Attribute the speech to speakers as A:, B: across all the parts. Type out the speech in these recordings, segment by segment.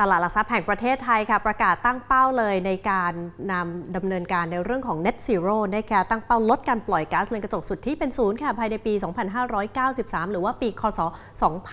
A: ตลาดหลักทรัพย์แห่งประเทศไทยค่ะประกาศตั้งเป้าเลยในการนำดำเนินการในเรื่องของ net zero นะคะตั้งเป้าลดการปล่อยก๊าซเรือนกระจกสุดที่เป็นศูนย์ค่ะภายในปี 2593 หรือว่าปีคศ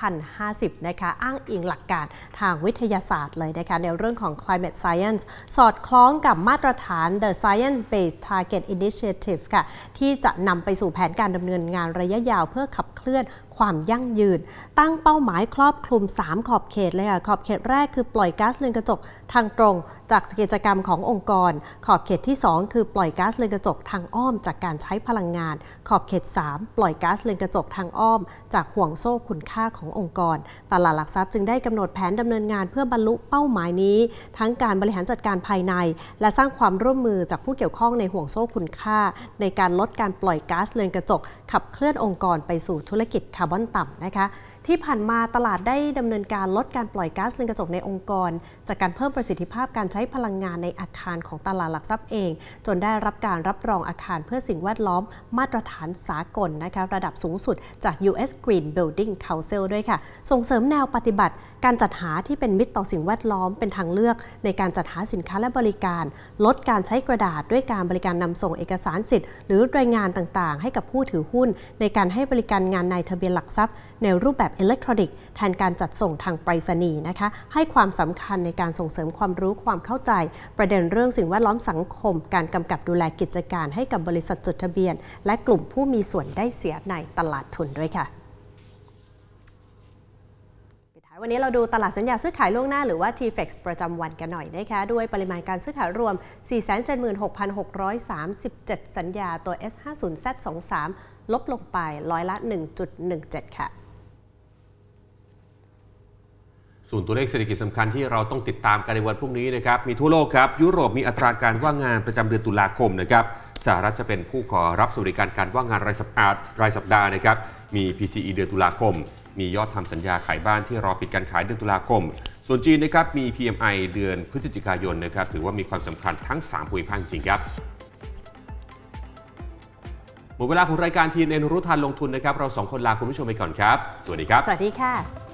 A: 2050 นะคะอ้างอิงหลักการ ทางวิทยาศาสตร์เลยนะคะในเรื่องของ climate science สอดคล้องกับมาตรฐาน the science based target initiative ค่ะที่จะนำไปสู่แผนการดำเนินงานระยะยาวเพื่อขับเคลื่อนความยั่งยืน ตั้งเป้าหมายครอบคลุม 3 ขอบเขตเลยค่ะ ขอบเขตแรกคือปล่อยก๊าซเรือนกระจกทางตรงจากกิจกรรมขององค์กร ขอบเขตที่ 2 คือปล่อยก๊าซเรือนกระจกทางอ้อม จากการใช้พลังงาน ขอบเขต 3 ปล่อยก๊าซเรือนกระจกทางอ้อม จากห่วงโซ่คุณค่าขององค์กร ตลาดหลักทรัพย์จึงได้กำหนดแผนดำเนินงานเพื่อบรรลุเป้าหมายนี้ ทั้งการบริหารจัดการภายใน และสร้างความร่วมมือจากผู้เกี่ยวข้องในห่วงโซ่คุณค่า ในการลดการปล่อยก๊าซเรือนกระจก ขับเคลื่อนองค์กรไปสู่ธุรกิจคาร์บอนต่ำนะคะที่ผ่านมาตลาดได้ดำเนินการลดการปล่อยก๊าซเรือนกระจกในองค์กร จากการเพิ่มประสิทธิภาพการใช้พลังงานในอาคารของตลาดหลักทรัพย์เอง จนได้รับการรับรองอาคารเพื่อสิ่งแวดล้อมมาตรฐานสากลนะคะระดับสูงสุดจาก US Green Building Council ด้วยค่ะ ส่งเสริมแนวปฏิบัติ การจัดหาที่เป็นมิตรต่อสิ่งแวดล้อมเป็นทางเลือก ในการจัดหาสินค้าและบริการ ลดการใช้กระดาษด้วยการบริการนำส่งเอกสารสิทธิ์ หรือรายงานต่างๆ ให้กับผู้ถือหุ้น ในการให้บริการงานในทะเบียนหลักทรัพย์ในรูปแบบอิเล็กทรอนิกส์แทนการจัดส่งทางไปรษณีย์นะคะ ให้ความสำคัญในการส่งเสริมความรู้ความเข้าใจ ประเด็นเรื่องสิ่งแวดล้อมสังคม การกำกับดูแลกิจการให้กับบริษัทจดทะเบียน และกลุ่มผู้มีส่วนได้เสียในตลาดทุนด้วยค่ะวันนี้เราดูตลาดสัญญาซื้อขายล่วงหน้าหรือว่า TFX ประจำวันกันหน่อยนะคะด้วยปริมาณการซื้อขายรวม 476,637 สัญญา ตัว S50Z23 ลบลงไปร้อยละ 1.17 ค่ะ
B: ส่วนตัวเลขเศรษฐกิจสำคัญที่เราต้องติดตามกันในวันพรุ่งนี้นะครับมีทั่วโลกครับยุโรปมีอัตราการว่างงานประจำเดือนตุลาคมนะครับสหรัฐจะเป็นผู้ขอรับสวัสดิการการว่างงานรายสัปดาห์รายสัปดาห์นะครับมี PCE เดือนตุลาคม มียอดทำสัญญาขายบ้านที่รอปิดการขายเดือนตุลาคม ส่วนจีนนะครับมี PMI เดือนพฤศจิกายนนะครับถือว่ามีความสำคัญทั้ง3ภูมิภาคจริงครับ หมดเวลาของรายการทีเอ็นรู้ทันลงทุนนะครับ เราสองคนลาคุณผู้ชมไปก่อนครับ สวัสดีครับสวัสดีค่ะ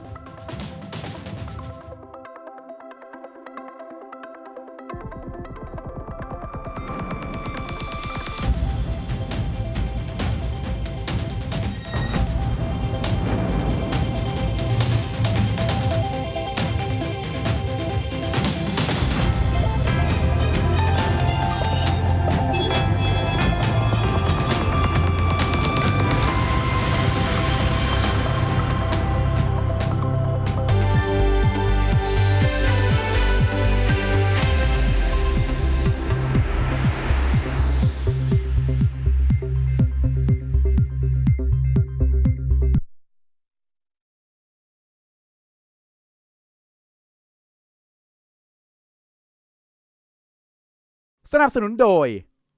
B: สนับสนุนโดย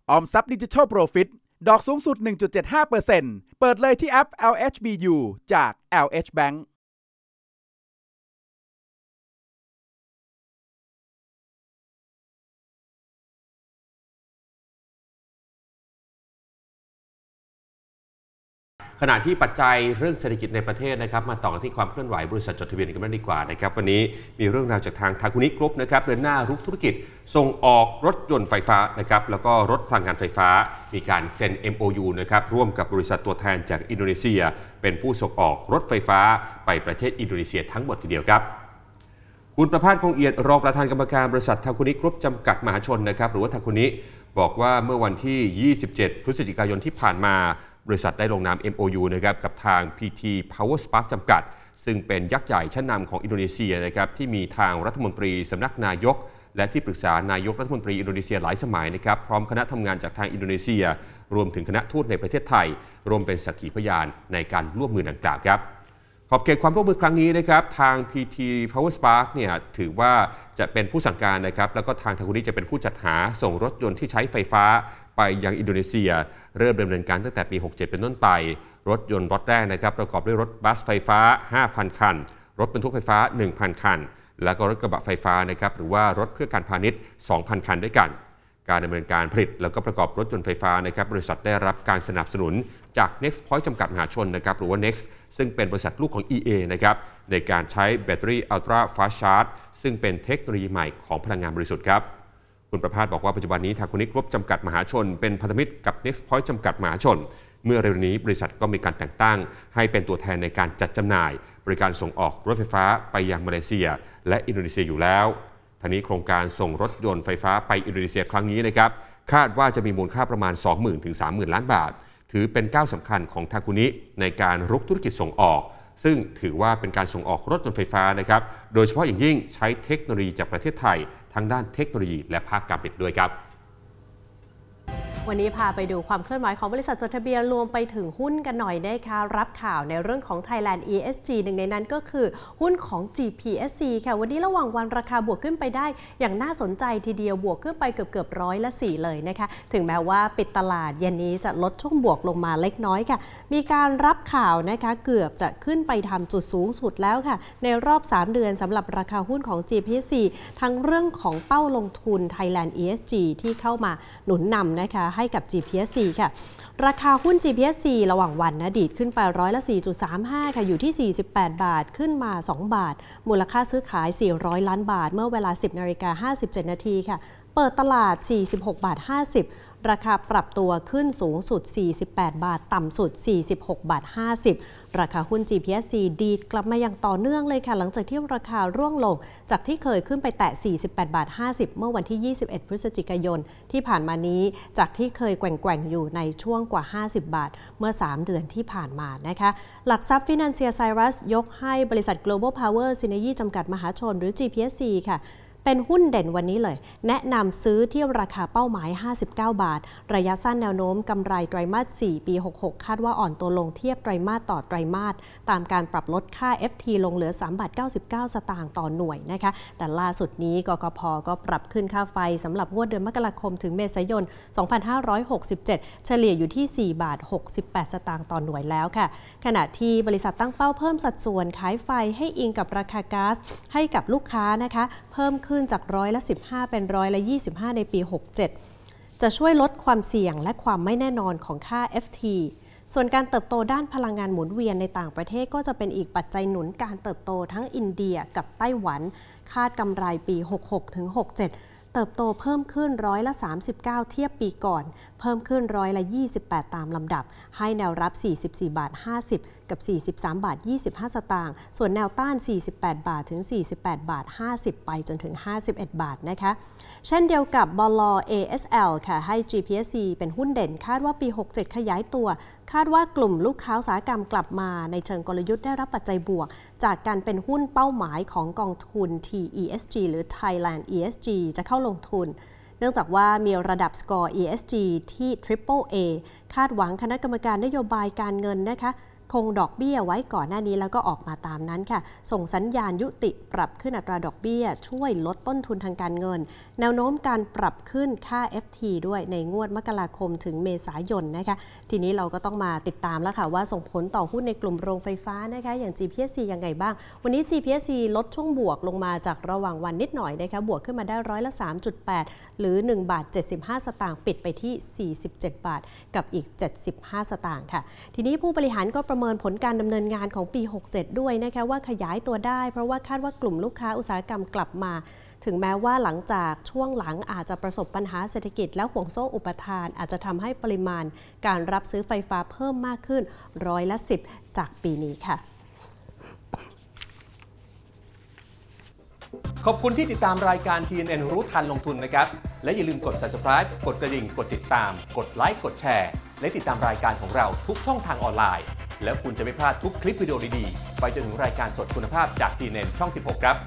B: ออมทรัพย์ดิจิทัลโปรฟิตดอกสูงสุด 1.75%เปิดเลยที่แอป LHBU จาก LH Bank ขณะที่ปัจจัยเรื่องเศรษฐกิจในประเทศนะครับมาต่อที่ความเคลื่อนไหวบริษัทจดทะเบียนกันบ้างดีกว่านะครับวันนี้มีเรื่องราวจากทางทาคุนิกรุ๊ปนะครับเดินหน้ารุกธุรกิจส่งออกรถยนต์ไฟฟ้านะครับแล้วก็รถพลังงานไฟฟ้า มีการเซ็น MOU นะครับร่วมกับบริษัทตัวแทนจากอินโดนีเซีย เป็นผู้ส่งออกรถไฟฟ้าไปประเทศอินโดนีเซียทั้งหมดทีเดียวครับ คุณประพาสคงเอียดรองประธานกรรมการบริษัททาคุนิกรุ๊ปจำกัดมหาชนนะครับหรือว่าทาคุนิบอกว่าเมื่อวันที่ 27 พฤศจิกายนที่ผ่านมาบริษัทได้ลงนาม MOU นะครับกับทาง PT Power Spark จำกัด ซึ่งเป็นยักษ์ใหญ่ชั้นนำของอินโดนีเซียนะครับที่มีทางรัฐมนตรีสำนักนายก และที่ปรึกษานายกรัฐมนตรีอินโดนีเซีย หลายสมัยนะครับพร้อมคณะทำงานจากทางอินโดนีเซีย รวมถึงคณะทูตในประเทศไทย รวมเป็นสักขีพยานในการร่วมมือดังกล่าวครับขอบเขตความร่วมมือครั้งนี้นะครับทาง PT Power Spark เนี่ยถือว่าจะเป็นผู้สั่งการนะครับแล้วก็ทางทางคุณนี้จะเป็นผู้จัดหาส่งรถยนต์ที่ใช้ไฟฟ้าไปยังอินโดนีเซียเริ่มดำเนินการตั้งแต่ปี 67 เป็นต้นไป รถยนต์รถแรกนะครับประกอบด้วยรถบัสไฟฟ้า 5,000 คัน รถบรรทุกไฟฟ้า 1,000 คัน และก็รถกระบะไฟฟ้านะครับหรือว่ารถเพื่อการพาณิชย์ 2,000 คันด้วยกัน การดำเนินการผลิตแล้วก็ประกอบรถยนต์ไฟฟ้านะครับบริษัทได้รับการสนับสนุนจาก Next Point จำกัดมหาชนนะครับหรือว่า Next ซึ่งเป็นบริษัทลูกของ EA นะครับในการใช้แบตเตอรี่อัลตร้าฟาชาร์ g ซึ่งเป็นเทคโนโลยีใหม่ของพลังงานบริสุทธิ์ครับคุณประพาสบอกว่าปัจจุบันนี้ทางคนิกรบจำกัดมหาชน เป็นพันธมิตรกับ Next Point จำกัดมหาชน เมื่อเร็วนี้บริษัทก็มีการแต่งตั้ง ให้เป็นตัวแทนในการจัดจำหน่าย บริการส่งออกรถไฟฟ้าไปยังมาเลเซีย และอินโดนีเซียอยู่แล้วทานนี้โครงการส่งรถยนต์ไฟฟ้าไปอินโดนีเซียครั้งนี้นะครับคาดว่าจะมีมูลค่าประมาณ20,000ถึง30,000ล้านบาท ถือเป็นก้าวสำคัญของทาคุนิในการรุกธุรกิจส่งออกซึ่งถือว่าเป็นการส่งออกรถยนต์ไฟฟ้านะครับโดยเฉพาะอย่างยิ่งใช้เทคโนโลยีจากประเทศไทยทางด้านเทคโนโลยีและภาคการผลิตด้วยครับ
A: วันนี้พาไปดูความเคลื่อนไหวของบริษัทจดทะเบียนรวมไปถึงหุ้นกันหน่อยนะคะรับข่าวในเรื่องของ Thailand ESG หนึ่งในนั้นก็คือหุ้นของ GPSC ค่ะวันนี้ระหว่างวันราคาบวกขึ้นไปได้อย่างน่าสนใจทีเดียว บวกขึ้นไปเกือบเกือบร้อยละสี่เลยนะคะถึงแม้ว่าปิดตลาดเย็นนี้จะลดช่วงบวกลงมาเล็กน้อยค่ะ มีการรับข่าวนะคะเกือบจะขึ้นไปทำจุดสูงสุดแล้วค่ะ ในรอบ 3 เดือนสำหรับราคาหุ้นของ GPSC ทั้งเรื่องของเป้าลงทุน Thailand ESG ที่เข้ามาหนุนนำนะคะให้กับ g p s 4ค่ะราคาหุ้น g p s 4ระหว่างวันนะดีดขึ้นไปร้อยละ 4.35 ค่ะอยู่ที่ 48 บาทขึ้นมา 2 บาท มูลค่าซื้อขาย 400 ล้านบาท เมื่อเวลา 10นาฬิกา57นาทีค่ะ เปิดตลาด 46บาท 50ราคาปรับตัวขึ้นสูงสุด 48 บาท ต่ำสุด 46 บาท 50 ราคาหุ้น g p c ดีกลับมาอย่างต่อเนื่องเลยค่ะ หลังจากที่ราคาร่วงลง จากที่เคยขึ้นไปแตะ 48 บาท 50 เมื่อวันที่ 21 พฤศจิกายนที่ผ่านมานี้ จากที่เคยแกว่งๆ อยู่ในช่วงกว่า 50 บาทเมื่อ 3 เดือนที่ผ่านมานะคะหลักทรัพย์ฟินแลนเซียไซรัส ยกให้บริษัท global power synergy จำกัดมหาชนหรือ g p c ค่ะเป็นหุ้นเด่นวันนี้เลย แนะนำซื้อที่ราคาเป้าหมาย 59 บาท ระยะสั้นแนวโน้มกำไรไตรมาส4ปี 66 คาดว่าอ่อนตัวลงเทียบไตรมาสต่อไตรมาสตามการปรับลดค่า FT ลงเหลือ3บาท99 สตางค์ต่อหน่วยนะคะแต่ล่าสุดนี้กกพก็ปรับขึ้นค่าไฟสำหรับงวดเดือนมกราคมถึงเมษายน 2567 เฉลี่ยอยู่ที่4บาท68 สตางค์ต่อหน่วยแล้วค่ะ ขณะที่บริษัทตั้งเป้าเพิ่มสัดส่วนขายไฟให้อิงกับราคาก๊าซให้กับลูกค้านะคะเพิ่มขึ้นขึ้นจากร้อยละ15 เป็นร้อยละ25 ในปี 67 จะช่วยลดความเสี่ยงและความไม่แน่นอนของค่า FT ส่วนการเติบโตด้านพลังงานหมุนเวียนในต่างประเทศ ก็จะเป็นอีกปัจจัยหนุนการเติบโตทั้งอินเดียกับไต้หวัน คาดกำไรปี 66 ถึง 67 เติบโตเพิ่มขึ้นร้อยละ 39 เทียบปีก่อน เพิ่มขึ้นร้อยละ28 ตามลำดับ ให้แนวรับ 44บาท50กับ43 บาท 25 สตางค์ ส่วนแนวต้าน 48 บาทถึง 48บาท 50 ไปจนถึง 51 บาทนะคะ เช่นเดียวกับบล ASL ค่ะ ให้ g p c เป็นหุ้นเด่น คาดว่าปี 67 ขยายตัว คาดว่ากลุ่มลูกค้าสาหกรรมกลับมาในเชิงกลยุทธ์ได้รับปัจจัยบวก จากการเป็นหุ้นเป้าหมายของกองทุน TESG หรือ Thailand ESG จะเข้าลงทุน เนื่องจากว่ามีระดับสกอร์ ESG ที่ Triple A คาดหวังคณะกรรมการนโยบายการเงินนะคะคงดอกเบี้ยไว้ก่อนหน้านี้แล้วก็ออกมาตามนั้นค่ะ ส่งสัญญาณยุติปรับขึ้นอัตราดอกเบี้ย ช่วยลดต้นทุนทางการเงิน แนวโน้มการปรับขึ้นค่า FT ด้วยในงวดมกราคมถึงเมษายนนะคะทีนี้เราก็ต้องมาติดตามแล้วค่ะ ว่าส่งผลต่อหุ้นในกลุ่มโรงไฟฟ้านะคะอย่าง GPC ยังไงบ้าง วันนี้ GPC ลดช่วงบวก ลงมาจากระหว่างวันนิดหน่อยนะคะบวกขึ้นมาได้ร้อยละ3.8 หรือ 1 บาท 75 สตางค์ปิดไปที่ 47 บาท กับอีก 75 สตางค์ค่ะ ทีนี้ผู้บริหารก็ประเมมินผลการดำเนินงานของปี 67 ด้วยนะคะว่าขยายตัวได้เพราะว่าคาดว่ากลุ่มลูกค้าอุตสาหกรรมกลับมา ถึงแม้ว่าหลังจากช่วงหลังอาจจะประสบปัญหาเศรษฐกิจและห่วงโซ่อุปทานอาจจะทำให้ปริมาณ การรับซื้อไฟฟ้าเพิ่มมากขึ้นร้อยละ 10 จากปีนี้ค่ะ
B: ขอบคุณที่ติดตามรายการ TNN รู้ทันลงทุนนะครับและอย่าลืมกด subscribe กดกระดิ่งกดติดตามกดไลค์กดแชร์ และติดตามรายการของเราทุกช่องทางออนไลน์แล้วคุณจะไม่พลาดทุกคลิปวิดีโอดีๆ ไปจนถึงรายการสดคุณภาพจากทีเนช่อง 16 ครับ